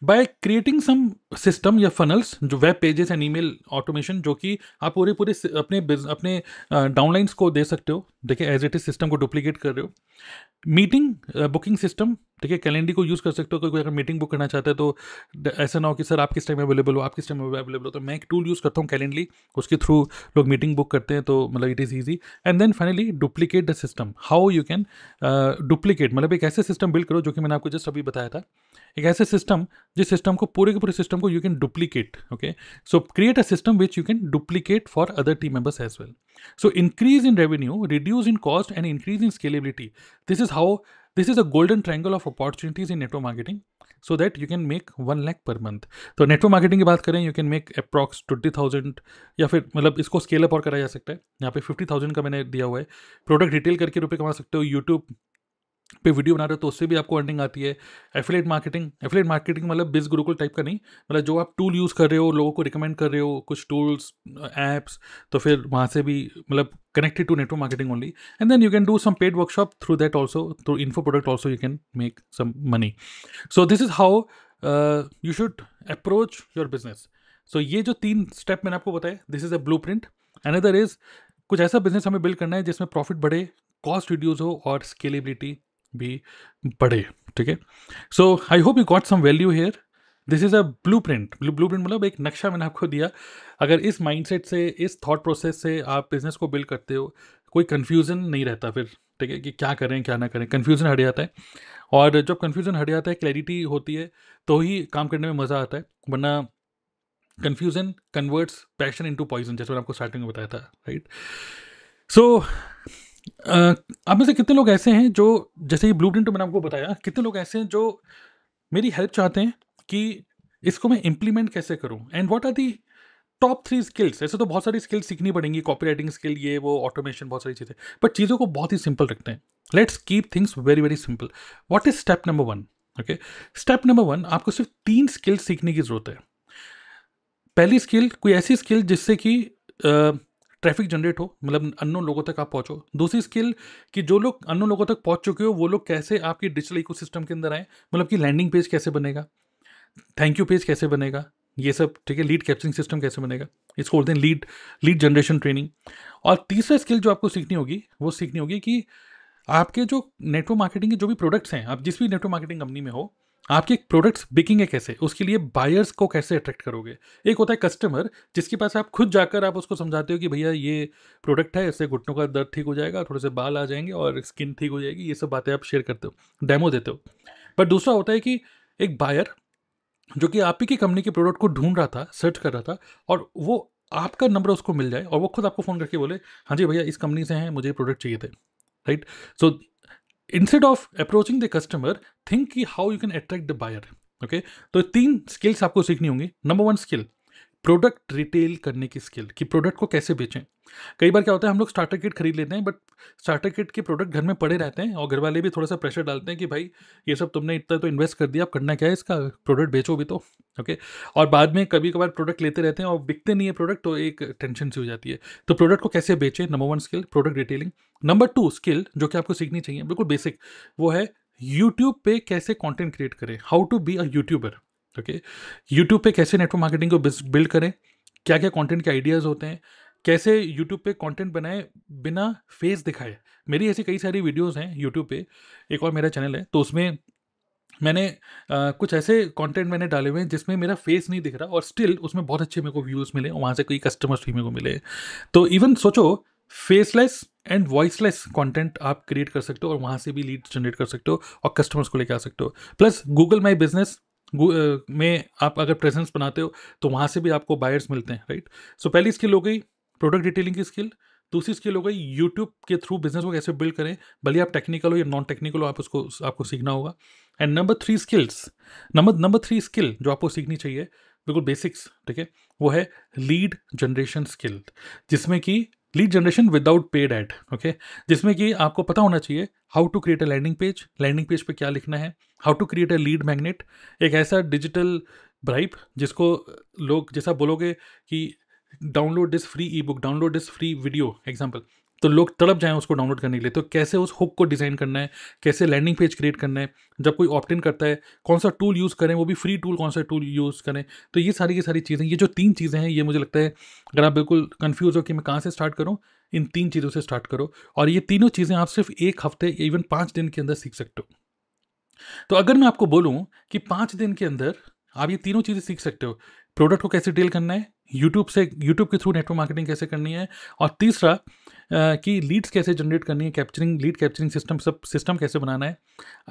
बाय क्रिएटिंग सम सिस्टम या फनल्स जो web pages and email automation जो कि आप पूरे पूरे अपने अपने डाउनलाइंस uh, को दे सकते हो देखिए एज इट इज सिस्टम को डुप्लीकेट कर रहे हो मीटिंग बुकिंग सिस्टम ठीक है कैलेंडी को यूज़ कर सकते हो कोई कोई अगर मीटिंग बुक करना चाहता है तो ऐसा ना हो कि सर आप किस टाइम अवेलेबल हो आप किस टाइम अवेलेबल हो तो मैं एक टूल यूज़ करता हूँ कैलेंडली उसके थ्रू लोग मीटिंग बुक करते हैं तो मतलब it is easy and then finally duplicate the system how you can duplicate मतलब एक ऐसे सिस्टम बिल्ड करो जो कि मैंने आपको जस्ट अभी बताया था एक ऐसे सिस्टम जिस सिस्टम को पूरे के पूरे सिस्टम को you can duplicate okay so create a system which you can duplicate for other team members as well so increase in revenue reduce in cost and increase in scalability this is how this is a golden triangle of opportunities in network marketing so that you can make one lakh per month तो नेटवर्क मार्केटिंग की बात करें you can make approx twenty thousand या फिर मतलब इसको स्केल अप और करा जा सकता है यहाँ पे फिफ्टी थाउजेंड का मैंने दिया हुआ है प्रोडक्ट रिटेल करके रुपये कमा सकते हो यूट्यूब पे वीडियो बना रहे हो तो उससे भी आपको अर्निंग आती है एफिलेट मार्केटिंग एफिलेट मार्केटिंग मतलब बिज गुरुकुल टाइप का नहीं मतलब जो आप टूल यूज़ कर रहे हो लोगों को रिकमेंड कर रहे हो कुछ टूल्स ऐप्स तो फिर वहाँ से भी मतलब connected to network marketing only and then you can do some paid workshop through that also through info product also you can make some money so this is how you should approach your business so ये जो तीन step मैंने आपको बताया this is a blueprint other is कुछ ऐसा business हमें build करना है जिसमें प्रॉफिट बढ़े कॉस्ट रिड्यूज़ हो और स्केलेबिलिटी भी पढ़े ठीक है so I hope you got some value here this is a blueprint blueprint मतलब एक नक्शा मैंने आपको दिया अगर इस माइंडसेट से इस थॉट प्रोसेस से आप बिजनेस को बिल्ड करते हो कोई कन्फ्यूज़न नहीं रहता फिर ठीक है कि क्या करें क्या ना करें कन्फ्यूज़न हट जाता है और जब कन्फ्यूज़न हट जाता है क्लैरिटी होती है तो ही काम करने में मज़ा आता है वरना confusion converts passion into poison जैसे मैंने आपको स्टार्टिंग में बताया था राइट सो आप में से कितने लोग ऐसे हैं जो जैसे ये ब्लू प्रिंट तो मैंने आपको बताया कितने लोग ऐसे हैं जो मेरी हेल्प चाहते हैं कि इसको मैं इम्प्लीमेंट कैसे करूँ and what are the top three skills ऐसे तो बहुत सारी स्किल्स सीखनी पड़ेंगी कॉपी राइटिंग स्किल ये वो ऑटोमेशन बहुत सारी चीज़ें बट चीज़ों को बहुत ही सिंपल रखते हैं let's keep things very very simple what is step number one okay step number one आपको सिर्फ तीन स्किल्स सीखने की ज़रूरत है पहली स्किल कोई ऐसी स्किल जिससे कि ट्रैफिक जनरेट हो मतलब अन्य लोगों तक आप पहुंचो दूसरी स्किल कि जो लोग अन्य लोगों तक पहुंच चुके हो वो लोग कैसे आपकी डिजिटल इको के अंदर आए मतलब कि लैंडिंग पेज कैसे बनेगा थैंक यू पेज कैसे बनेगा ये सब ठीक है लीड कैप्चरिंग सिस्टम कैसे बनेगा इसको बोलते हैं लीड लीड जनरेशन ट्रेनिंग और तीसरा स्किल जो आपको सीखनी होगी वो सीखनी होगी कि आपके जो नेटवर्क मार्केटिंग के जो भी प्रोडक्ट्स हैं आप जिस भी नेटवर्क मार्केटिंग कंपनी में हो आपके प्रोडक्ट्स बिकेंगे कैसे उसके लिए बायर्स को कैसे अट्रैक्ट करोगे एक होता है कस्टमर जिसके पास आप खुद जाकर आप उसको समझाते हो कि भैया ये प्रोडक्ट है इससे घुटनों का दर्द ठीक हो जाएगा थोड़े से बाल आ जाएंगे और स्किन ठीक हो जाएगी ये सब बातें आप शेयर करते हो डेमो देते हो बट दूसरा होता है कि एक बायर जो कि आप ही की कंपनी के प्रोडक्ट को ढूंढ रहा था सर्च कर रहा था और वो आपका नंबर उसको मिल जाए और वो खुद आपको फ़ोन करके बोले हाँ जी भैया इस कंपनी से हैं मुझे प्रोडक्ट चाहिए थे right so instead of approaching the customer think की how you can attract the buyer okay तो तीन स्किल्स आपको सीखनी होंगी number one skill product retail करने की स्किल कि प्रोडक्ट को कैसे बेचें कई बार क्या होता है हम लोग स्टार्टर किट खरीद लेते हैं बट स्टार्टर किट के प्रोडक्ट घर में पड़े रहते हैं और घर वाले भी थोड़ा सा प्रेशर डालते हैं कि भाई ये सब तुमने इतना तो इन्वेस्ट कर दिया अब करना क्या है इसका प्रोडक्ट बेचो भी तो ओके और बाद में कभी कभार प्रोडक्ट लेते रहते हैं और बिकते नहीं है प्रोडक्ट तो एक टेंशन सी हो जाती है तो प्रोडक्ट को कैसे बेचें number one skill product detailing number two skill जो कि आपको सीखनी चाहिए बिल्कुल बेसिक वो है यूट्यूब पे कैसे कॉन्टेंट क्रिएट करें how to be a YouTuber okay YouTube पे कैसे नेटवर्क मार्केटिंग को बिल्ड करें क्या क्या कंटेंट के आइडियाज़ होते हैं कैसे यूट्यूब पे कंटेंट बनाए बिना फेस दिखाए मेरी ऐसी कई सारी वीडियोस हैं यूट्यूब पे एक और मेरा चैनल है तो उसमें मैंने आ, कुछ ऐसे कंटेंट मैंने डाले हुए हैं जिसमें मेरा फेस नहीं दिख रहा और स्टिल उसमें बहुत अच्छे मेरे को व्यूज़ मिले वहाँ से कोई कस्टमर्स भी मेरे को मिले तो इवन सोचो फेसलेस एंड वॉइसलेस कंटेंट आप क्रिएट कर सकते हो और वहाँ से भी लीड जनरेट कर सकते हो और कस्टमर्स को लेकर आ सकते हो प्लस गूगल माई बिजनेस में आप अगर प्रेजेंस बनाते हो तो वहाँ से भी आपको बायर्स मिलते हैं राइट सो so, पहली स्किल हो गई प्रोडक्ट डिटेलिंग की स्किल दूसरी स्किल हो गई यूट्यूब के थ्रू बिजनेस को कैसे बिल्ड करें भले आप टेक्निकल हो या नॉन टेक्निकल हो आप उसको आपको सीखना होगा and number three skills number number three skill जो आपको सीखनी चाहिए बिल्कुल बेसिक्स ठीक है वो है लीड जनरेशन स्किल जिसमें कि lead generation without paid ad okay जिसमें कि आपको पता होना चाहिए how to create a landing page landing page पे क्या लिखना है how to create a lead magnet एक ऐसा डिजिटल ब्राइप जिसको लोग जैसा बोलोगे कि download this free ebook download this free video example तो लोग तड़प जाएं उसको डाउनलोड करने के लिए तो कैसे उस हुक को डिज़ाइन करना है कैसे लैंडिंग पेज क्रिएट करना है जब कोई ऑप्ट इन करता है कौन सा टूल यूज़ करें वो भी फ्री टूल कौन सा टूल यूज़ करें तो ये सारी की सारी चीज़ें ये जो तीन चीज़ें हैं ये मुझे लगता है अगर आप बिल्कुल कन्फ्यूज़ हो कि मैं कहाँ से स्टार्ट करूँ इन तीन चीज़ों से स्टार्ट करो और ये तीनों चीज़ें आप सिर्फ एक हफ्ते इवन पाँच दिन के अंदर सीख सकते हो तो अगर मैं आपको बोलूँ कि पाँच दिन के अंदर आप ये तीनों चीज़ें सीख सकते हो प्रोडक्ट को कैसे डील करना है यूट्यूब से यूट्यूब के थ्रू नेटवर्क मार्केटिंग कैसे करनी है और तीसरा कि लीड्स कैसे जनरेट करनी है कैप्चरिंग लीड कैप्चरिंग सिस्टम सब सिस्टम कैसे बनाना है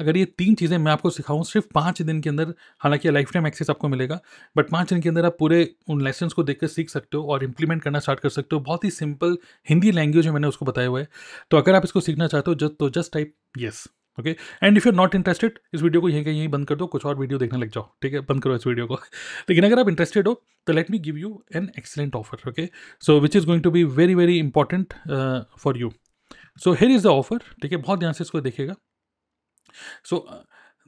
अगर ये तीन चीज़ें मैं आपको सिखाऊं सिर्फ पाँच दिन के अंदर हालांकि लाइफ टाइम एक्सेस आपको मिलेगा बट पाँच दिन के अंदर आप पूरे उन लेसन को देख सीख सकते हो और इंप्लीमेंट करना स्टार्ट कर सकते हो बहुत ही सिंपल हिंदी लैंग्वेज में मैंने उसको बताया हुआ है तो अगर आप इसको सीखना चाहते हो तो just type yes okay and if you not interested इस वीडियो को यहीं कहीं यहीं बंद कर दो कुछ और वीडियो देखने लग जाओ ठीक है बंद करो इस वीडियो को (laughs) लेकिन अगर आप इंटरेस्टेड हो तो let me give you an excellent offer okay so which is going to be very very important for you so here is the offer ठीक है बहुत ध्यान से इसको देखेगा so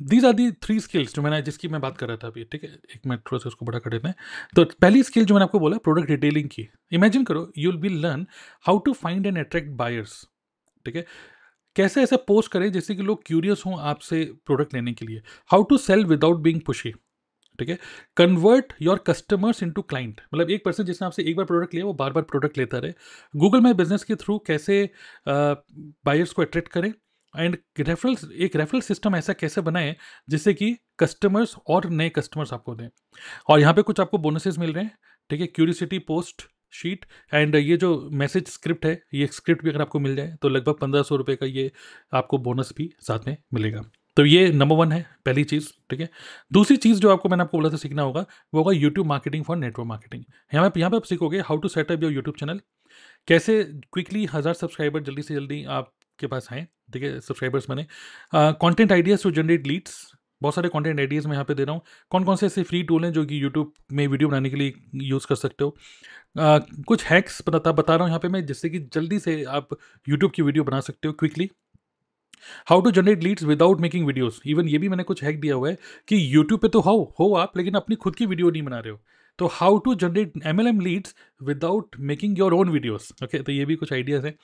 these are the three skills जो मैंने जिसकी मैं बात कर रहा था अभी ठीक है एक मैं थोड़ा सा उसको बड़ा कर देते हैं तो पहली स्किल जो मैंने आपको बोला प्रोडक्ट डिटेलिंग की इमेजिन करो you will be learn how to find and attract buyers ठीक है कैसे ऐसे पोस्ट करें जैसे कि लोग क्यूरियस हों आपसे प्रोडक्ट लेने के लिए how to sell without being pushy ठीक है convert your customers into client मतलब एक पर्सन जिसने आपसे एक बार प्रोडक्ट लिया वो बार बार प्रोडक्ट लेता रहे गूगल मैप बिजनेस के थ्रू कैसे बायर्स uh, को अट्रैक्ट करें एंड रेफरल्स एक रेफरल सिस्टम ऐसा कैसे बनाए जिससे कि कस्टमर्स और नए कस्टमर्स आपको दें और यहाँ पे कुछ आपको बोनसेस मिल रहे हैं ठीक है क्यूरियसिटी पोस्ट शीट एंड ये जो मैसेज स्क्रिप्ट है ये स्क्रिप्ट भी अगर आपको मिल जाए तो लगभग पंद्रह सौ रुपये का ये आपको बोनस भी साथ में मिलेगा तो ये नंबर वन है पहली चीज़ ठीक है दूसरी चीज़ जो आपको मैंने आपको बोला था सीखना होगा वो होगा YouTube marketing for network marketing यहाँ पर यहाँ पर आप सीखोगे how to setup your YouTube channel कैसे क्विकली हज़ार सब्सक्राइबर जल्दी से जल्दी आपके पास आएँ ठीक है सब्सक्राइबर्स मैंने content ideas to generate leads बहुत सारे कंटेंट आइडियाज़ मैं यहाँ पे दे रहा हूँ कौन कौन से ऐसे फ्री टूल हैं जो कि यूट्यूब में वीडियो बनाने के लिए यूज़ कर सकते हो आ, कुछ हैक्स बता बता रहा हूँ यहाँ पे मैं जिससे कि जल्दी से आप यूट्यूब की वीडियो बना सकते हो quickly how to generate leads without making videos even ये भी मैंने कुछ हैक दिया हुआ है कि यूट्यूब पे तो हो हो आप लेकिन अपनी खुद की वीडियो नहीं बना रहे हो तो how to generate M L M leads without making your own videos okay तो ये भी कुछ आइडियाज़ हैं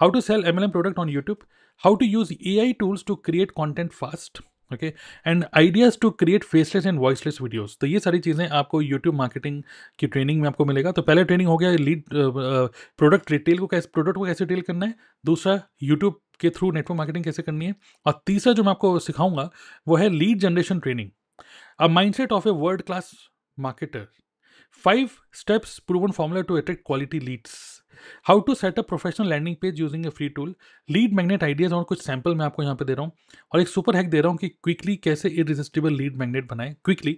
how to sell M L M product on YouTube how to use A I tools to create content fast okay and ideas to create faceless and voiceless videos तो ये सारी चीज़ें आपको यूट्यूब मार्केटिंग की training में आपको मिलेगा तो पहले ट्रेनिंग हो गया लीड प्रोडक्ट रिटेल को कैसे प्रोडक्ट को कैसे रिटेल करना है दूसरा यूट्यूब के थ्रू नेटवर्क मार्केटिंग कैसे करनी है और तीसरा जो मैं आपको सिखाऊंगा वो है lead generation training a mindset of a world class marketer five steps proven formula to attract quality leads how to set up professional landing page using a free tool lead magnet ideas और कुछ sample मैं आपको यहाँ पे दे रहा हूँ और एक सुपर हैक दे रहा हूँ कि क्विकली कैसे इरेजिस्टेबल लीड मैग्नेट बनाए quickly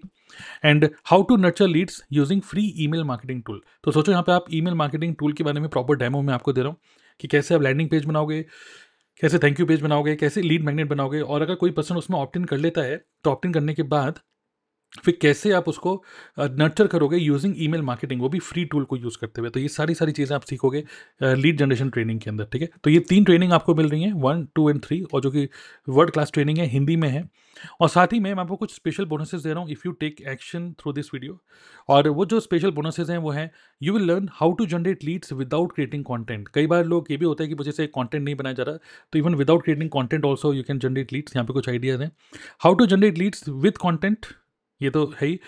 and how to nurture leads using free mail marketing tool तो सोचो यहाँ पे आप मेल मार्केटिंग टूल के बारे में प्रॉपर डेमो में आपको दे रहा हूँ कि कैसे आप लैंडिंग पेज बनाओगे कैसे थैंक यू पेज बनाओगे कैसे लीड मैग्नेट बनाओगे और अगर कोई पर्सन उसमें ऑप्टिन कर लेता है तो ऑप्टिन करने के बाद फिर कैसे आप उसको नर्चर करोगे यूजिंग ईमेल मार्केटिंग वो भी फ्री टूल को यूज़ करते हुए तो ये सारी सारी चीज़ें आप सीखोगे लीड जनरेशन ट्रेनिंग के अंदर ठीक है तो ये तीन ट्रेनिंग आपको मिल रही हैं वन टू एंड थ्री और जो कि वर्ल्ड क्लास ट्रेनिंग है हिंदी में है और साथ ही मैं आपको कुछ स्पेशल बोनसेस दे रहा हूँ if you take action through this video और वो जो स्पेशल बोनसेज हैं वो हैं you will learn how to generate leads without creating content कई बार लोग ये भी होता है कि मुझे से कॉन्टेंट नहीं बनाया जा रहा तो even without creating content also you can generate leads यहाँ पे कुछ आइडियाज हैं how to generate leads with content ये तो है ही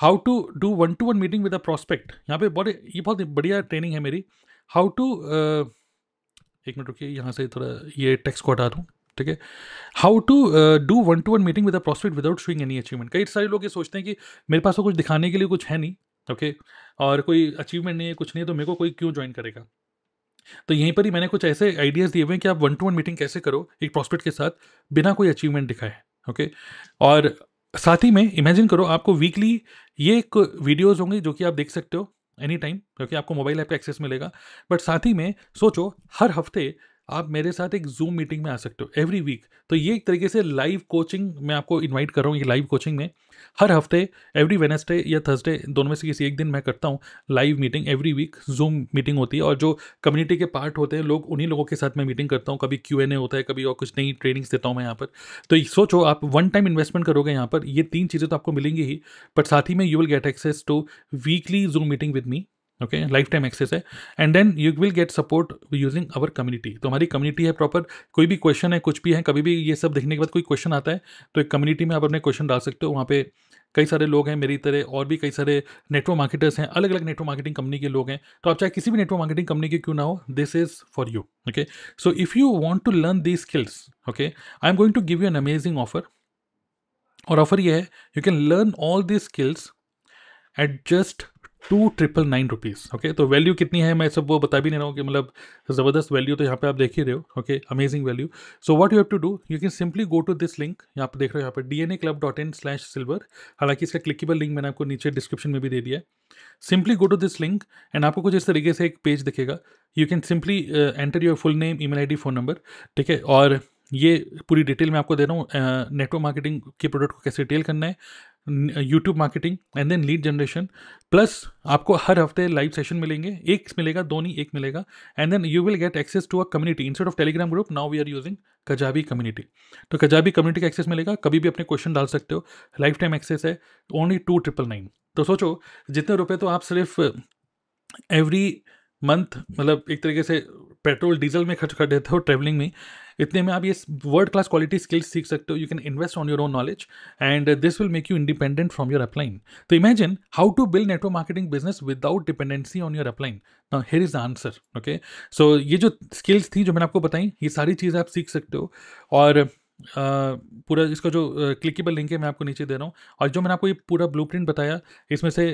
how to do one to one meeting with a prospect यहाँ पे बहुत ये बहुत बढ़िया ट्रेनिंग है मेरी हाउ टू एक मिनट रुकिए यहाँ से थोड़ा ये टेक्स्ट को हटा दूँ ठीक है how to do one to one meeting with a prospect without showing any achievement कई सारे लोग ये सोचते हैं कि मेरे पास तो कुछ दिखाने के लिए कुछ है नहीं ओके okay? और कोई अचीवमेंट नहीं है कुछ नहीं है तो मेरे को कोई क्यों ज्वाइन करेगा तो यहीं पर ही मैंने कुछ ऐसे आइडियाज़ दिए हुए हैं कि आप वन टू वन मीटिंग कैसे करो एक प्रॉस्पेक्ट के साथ बिना कोई अचीवमेंट दिखाए ओके okay? और साथ ही में इमेजिन करो आपको वीकली ये एक वीडियोज़ होंगे जो कि आप देख सकते हो एनी टाइम क्योंकि आपको मोबाइल ऐप का एक्सेस मिलेगा बट साथ ही में सोचो हर हफ्ते आप मेरे साथ एक जूम मीटिंग में आ सकते हो एवरी वीक तो ये एक तरीके से लाइव कोचिंग मैं आपको इनवाइट कर रहा हूँ ये लाइव कोचिंग में हर हफ्ते एवरी वेनसडे या थर्सडे दोनों में से किसी एक दिन मैं करता हूँ live meeting every week Zoom meeting होती है और जो कम्युनिटी के पार्ट होते हैं लोग उन्हीं लोगों के साथ मैं मीटिंग करता हूँ कभी क्यू एन ए होता है कभी और कुछ नई ट्रेनिंग्स देता हूँ मैं यहाँ पर तो सोचो आप वन टाइम इन्वेस्टमेंट करोगे यहाँ पर ये तीन चीज़ें तो आपको मिलेंगी ही बट साथ ही में you will get access to weekly Zoom meeting with me okay life time access है and then you will get support using our community तो हमारी कम्युनिटी है प्रॉपर कोई भी क्वेश्चन है कुछ भी है कभी भी ये सब देखने के बाद कोई क्वेश्चन आता है तो एक कम्युनिटी में आप अपने क्वेश्चन डाल सकते हो वहाँ पे कई सारे लोग हैं मेरी तरह और भी कई सारे नेटवर्क मार्केटर्स हैं अलग अलग नेटवर्क मार्केटिंग कंपनी के लोग हैं तो आप चाहे किसी भी नेटवर्क मार्केटिंग कंपनी के क्यों ना हो this is for you okay so if you want to learn the skills okay I am going to give you an amazing offer और ऑफर ये है you can learn all the skills at just two triple nine rupees okay तो value कितनी है मैं सब वो बता भी नहीं रहा हूँ कि मतलब ज़बरदस्त वैल्यू तो यहाँ पे आप देख ही रहे हो okay amazing value so what you have to do you can simply go to this link यहाँ पे देख रहे हो यहाँ पे D N A club dot in slash silver हालांकि इसका क्लिकेबल लिंक मैंने आपको नीचे डिस्क्रिप्शन में भी दे दिया है simply go to this link and आपको कुछ इस तरीके से एक पेज दिखेगा you can simply enter your full name email I D phone number ठीक है और ये पूरी डिटेल मैं आपको दे रहा हूँ नेटवर्क uh, मार्केटिंग के प्रोडक्ट को कैसे रिटेल करना है YouTube marketing and then lead generation plus आपको हर हफ्ते लाइव सेशन मिलेंगे एक मिलेगा दो नहीं एक मिलेगा and then you will get access to a community instead of Telegram group now we are using Kajabi community तो कजाबी कम्युनिटी का एक्सेस मिलेगा कभी भी अपने क्वेश्चन डाल सकते हो लाइफ टाइम एक्सेस है ओनली टू ट्रिपल नाइन तो सोचो जितने रुपये तो आप सिर्फ एवरी मंथ मतलब एक तरीके से पेट्रोल डीजल में खर्च कर देते हो ट्रेवलिंग में इतने में आप ये वर्ल्ड क्लास क्वालिटी स्किल्स सीख सकते हो you can invest on your own knowledge and this will make you independent from your upline तो imagine how to build network marketing business without dependency on your upline here is answer okay so ये जो skills थी जो मैंने आपको बताई ये सारी चीज़ें आप सीख सकते हो और पूरा इसका जो क्लिकेबल लिंक है मैं आपको नीचे दे रहा हूँ और जो मैंने आपको ये पूरा ब्लू बताया इसमें से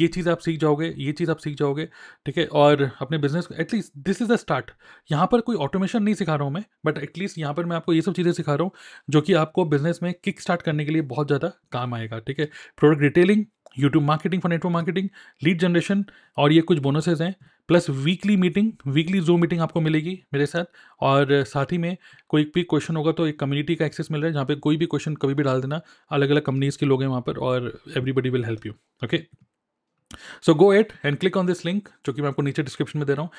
ये चीज़ आप सीख जाओगे ये चीज़ आप सीख जाओगे ठीक है और अपने business at least this is the start यहाँ पर कोई ऑटोमेशन नहीं सिखा रहा हूँ मैं बट एटलीस्ट यहाँ पर मैं आपको ये सब चीज़ें सिखा रहा हूँ जो कि आपको बिजनेस में किक स्टार्ट करने के लिए बहुत ज़्यादा काम आएगा ठीक है product retailing YouTube marketing for network marketing lead generation और ये कुछ बोनसेज हैं plus weekly meeting weekly Zoom meeting आपको मिलेगी मेरे साथ और साथ ही में कोई भी क्वेश्चन होगा तो एक कम्युनिटी का एक्सेस मिल रहा है जहाँ पे कोई भी क्वेश्चन कभी भी डाल देना अलग अलग कंपनीज़ के लोग हैं वहाँ पर और everybody will help you okay so go at and click on this link जो कि मैं आपको नीचे डिस्क्रिप्शन में दे रहा हूँ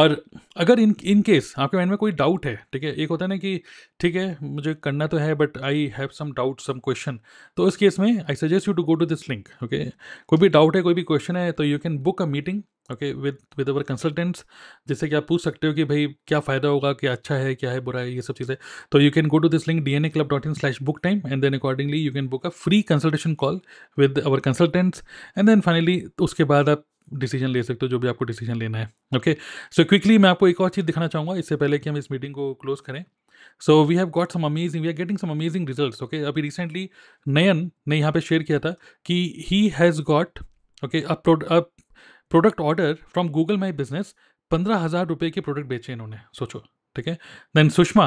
और अगर इन इन केस आपके माइंड में कोई डाउट है ठीक है एक होता है ना कि ठीक है मुझे करना तो है but I have some doubt some question तो इस केस में I suggest you to go to this link okay कोई भी डाउट है कोई भी क्वेश्चन है तो you can book a meeting okay with with our consultants जिससे कि आप पूछ सकते हो कि भाई क्या फ़ायदा होगा क्या अच्छा है क्या है बुरा है ये सब चीज़ें तो you can go to this link D N A club dot in slash book time and then accordingly you can book a free consultation call with our consultants and then finally उसके बाद आप decision ले सकते हो जो भी आपको decision लेना है ओके सो क्विकली मैं आपको एक और चीज़ दिखाना चाहूँगा इससे पहले कि हम इस मीटिंग को क्लोज करें so we have got some amazing we are getting some amazing result okay अभी रिसेंटली नयन ने यहाँ पे शेयर किया था कि ही हैज़ गॉट ओके अब product order from Google my Business पंद्रह हज़ार रुपये के प्रोडक्ट बेचे इन्होंने सोचो ठीक है then Sushma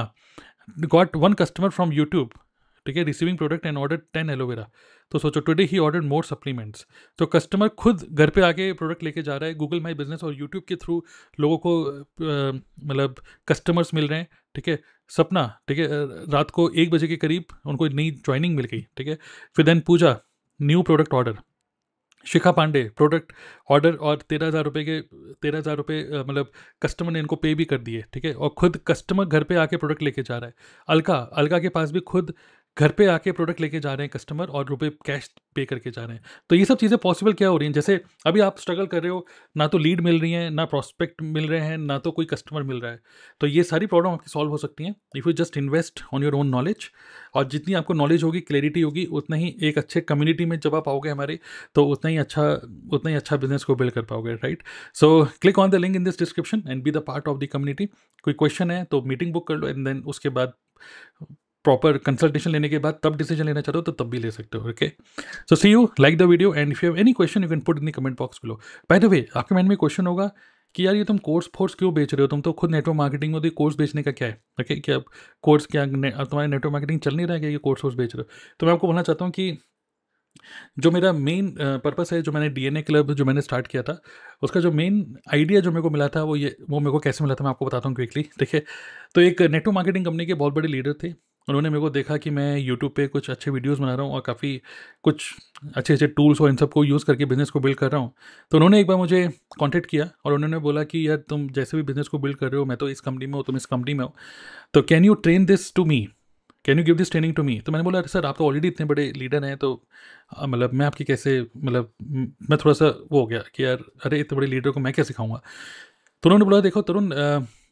got one customer from YouTube ठीक है receiving product and order ten aloe vera तो सोचो today he order more supplements तो कस्टमर खुद घर पे आके प्रोडक्ट लेके जा रहा है गूगल माई बिजनेस और यूट्यूब के थ्रू लोगों को मतलब कस्टमर्स मिल रहे हैं ठीक है सपना ठीक है रात को एक बजे के करीब उनको नई ज्वाइनिंग मिल गई ठीक है फिर then Pooja new product order Shikha Pandey product order और तेरह हज़ार रुपये के तेरह हज़ार रुपये मतलब कस्टमर ने इनको पे भी कर दिए ठीक है और खुद कस्टमर घर पे आके प्रोडक्ट लेके जा रहा है अलका अलका के पास भी खुद घर पे आके प्रोडक्ट लेके जा रहे हैं कस्टमर और रुपए कैश पे करके जा रहे हैं तो ये सब चीज़ें पॉसिबल क्या हो रही हैं जैसे अभी आप स्ट्रगल कर रहे हो ना तो लीड मिल रही है ना प्रोस्पेक्ट मिल रहे हैं ना तो कोई कस्टमर मिल रहा है तो ये सारी प्रॉब्लम आपकी सॉल्व हो सकती हैं if you just invest on your own knowledge और जितनी आपको नॉलेज होगी क्लैरिटी होगी उतना ही एक अच्छे कम्युनिटी में जब आप आओगे हमारे तो उतना ही अच्छा उतना ही अच्छा बिजनेस को बिल्ड कर पाओगे right so click on the link in this description and be the part of the community कोई क्वेश्चन है तो मीटिंग बुक कर लो एंड देन उसके बाद प्रॉपर कंसल्टेशन लेने के बाद तब डिसीजन लेना चाहते हो तो तब भी ले सकते हो okay so see you like the video and if you have any question you can put in the comment box below by the way आपके माइंड में क्वेश्चन होगा कि यार ये तुम कोर्स फोर्स क्यों बेच रहे हो तुम तो खुद नेटवर्क मार्केटिंग में तो कोर्स बेचने का क्या है ओके क्या कोर्स क्या ने, तुम्हारे नेटवर्क मार्केटिंग चल नहीं रहा है कि ये कोर्स वोर्स बेच रहे हो तो मैं आपको बोलना चाहता हूँ कि जो मेरा मेन पर्पस है जो मैंने डीएनए क्लब जो मैंने स्टार्ट किया था उसका जो मेन आइडिया जो मेरे को मिला था वो ये वो मेरे को कैसे मिला था मैं आपको बताता हूँ क्विकली देखिए तो एक नेटवर्क मार्केटिंग कंपनी के बहुत बड़े लीडर थे उन्होंने मेरे को देखा कि मैं यूट्यूब पे कुछ अच्छे वीडियोस बना रहा हूँ और काफ़ी कुछ अच्छे अच्छे टूल्स और इन सब को यूज़ करके बिज़नेस को बिल्ड कर रहा हूँ तो उन्होंने एक बार मुझे कांटेक्ट किया और उन्होंने बोला कि यार तुम जैसे भी बिज़नेस को बिल्ड कर रहे हो मैं तो इस कंपनी में हो तुम इस कंपनी में हो तो can you train this to me can you give this training to me तो मैंने बोला अरे सर आप तो ऑलरेडी इतने बड़े लीडर हैं तो मतलब मैं आपकी कैसे मतलब मैं थोड़ा सा वो हो गया कि यार अरे इतने बड़े लीडर को मैं क्या सिखाऊंगा तो उन्होंने बोला देखो तरुण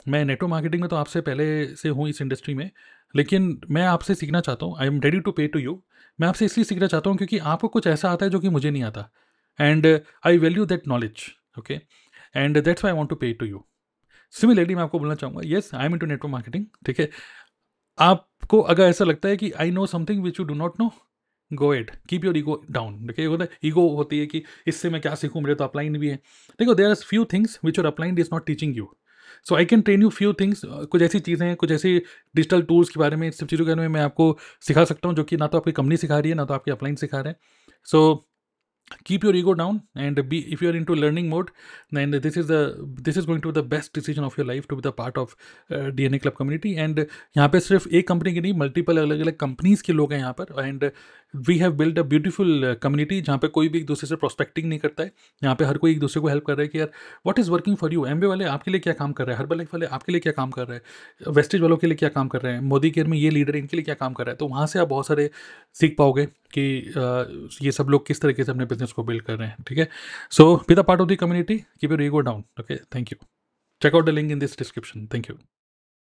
मैं नेटवर्क मार्केटिंग में तो आपसे पहले से हूँ इस इंडस्ट्री में लेकिन मैं आपसे सीखना चाहता हूँ I am ready to pay to you मैं आपसे इसलिए सीखना चाहता हूँ क्योंकि आपको कुछ ऐसा आता है जो कि मुझे नहीं आता and I value that knowledge okay and that's I want to pay to you similarly मैं आपको बोलना चाहूँगा yes I am into network marketing ठीक है आपको अगर ऐसा लगता है कि I know something which you do not know go at keep your ego down देखिए होता है ईगो होती है कि इससे मैं क्या सीखूँ मेरे तो अपलाइन भी है देखो there are few things which are upline is not teaching you so I can train you few things कुछ ऐसी चीज़ें हैं कुछ ऐसी डिजिटल टूल्स के बारे में सब चीज़ों के बारे में मैं आपको सिखा सकता हूँ जो कि ना तो आपकी कंपनी सिखा रही है ना तो आपकी अपलाइन सिखा रहे हैं so keep your ego down and be if you are into learning mode and this is the this is going to the best decision of your life to be the part of D N A club community and यहाँ पर सिर्फ एक company की नहीं multiple अलग अलग companies के लोग हैं यहाँ पर and we have build a beautiful community जहाँ पे कोई भी एक दूसरे से प्रोस्पेक्टिंग नहीं करता है यहाँ पे हर कोई एक दूसरे को हेल्प कर रहा है कि यार what is working for you एमबे वाले आपके लिए क्या काम कर रहा है हर्बल लाइफ वाले आपके लिए क्या काम कर रहा है वेस्टेज वालों के लिए क्या काम कर रहे हैं मोदी केयर में ये लीडर इनके लिए क्या काम कर रहा है तो वहाँ से आप बहुत सारे सीख पाओगे कि ये सब लोग किस तरीके से अपने बिजनेस को बिल्ड कर रहे हैं ठीक है so be the part of the community keep you go down okay thank you check out the link in this description thank you